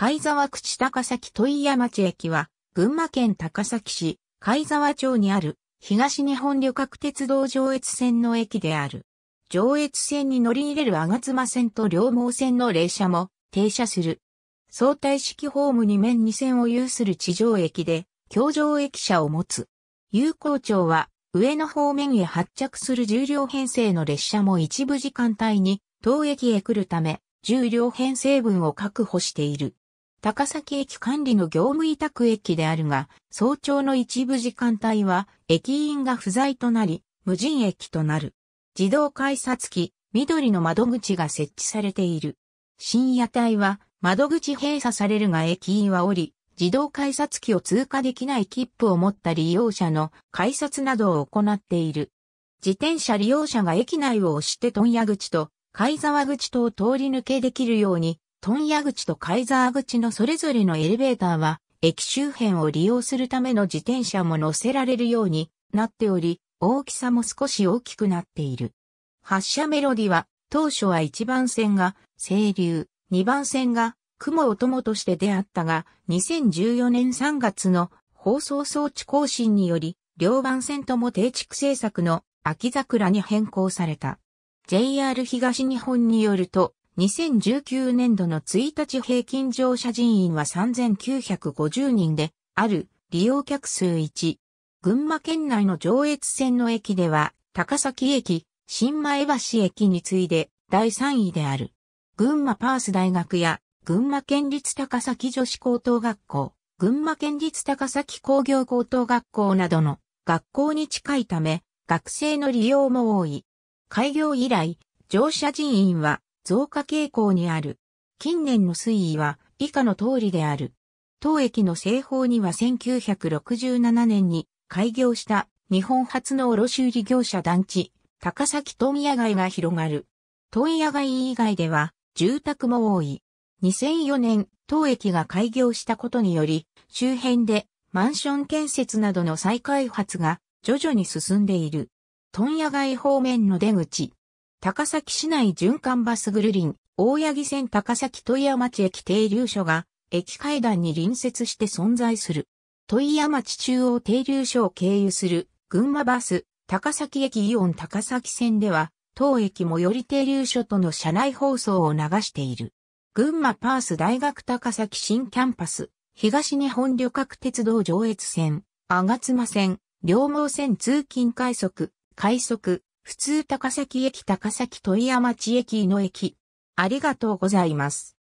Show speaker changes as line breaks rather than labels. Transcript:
貝沢口高崎問屋町駅は、群馬県高崎市、貝沢町にある、東日本旅客鉄道上越線の駅である。上越線に乗り入れる吾妻線と両毛線の列車も停車する。相対式ホームに面2線を有する地上駅で、京上駅舎を持つ。有効町は、上野方面へ発着する重量編成の列車も一部時間帯に、当駅へ来るため、重量編成分を確保している。高崎駅管理の業務委託駅であるが、早朝の一部時間帯は駅員が不在となり、無人駅となる。自動改札機、緑の窓口が設置されている。深夜帯は窓口閉鎖されるが駅員は降り、自動改札機を通過できない切符を持った利用者の改札などを行っている。自転車利用者が駅内を押して問屋口と、貝沢口とを通り抜けできるように問屋口とカイザー口のそれぞれのエレベーターは、駅周辺を利用するための自転車も乗せられるようになっており、大きさも少し大きくなっている。発車メロディは、当初は1番線が清流、2番線が雲を友として出会ったが、2014年3月の放送装置更新により、両番線とも定築政策の秋桜に変更された。JR 東日本によると、2019年度の1日平均乗車人員は3950人で、ある利用客数1。群馬県内の上越線の駅では、高崎駅、新前橋駅に次いで第3位である。群馬パース大学や群馬県立高崎女子高等学校、群馬県立高崎工業高等学校などの学校に近いため、学生の利用も多い。開業以来、乗車人員は増加傾向にある。近年の推移は以下の通りである。当駅の西方には1967年に開業した日本初の卸売業者団地、高崎問屋街が広がる。問屋街以外では住宅も多い。2004年、当駅が開業したことにより、周辺でマンション建設などの再開発が徐々に進んでいる。問屋街方面の出口、高崎市内循環バスグルリン、大八木線高崎戸屋町駅停留所が、駅階段に隣接して存在する。戸屋町中央停留所を経由する、群馬バス、高崎駅イオン高崎線では、当駅最寄り停留所との車内放送を流している。群馬パース大学高崎新キャンパス、東日本旅客鉄道上越線、吾妻線、両毛線通勤快速、快速、普通高崎駅高崎戸屋町駅の駅。ありがとうございます。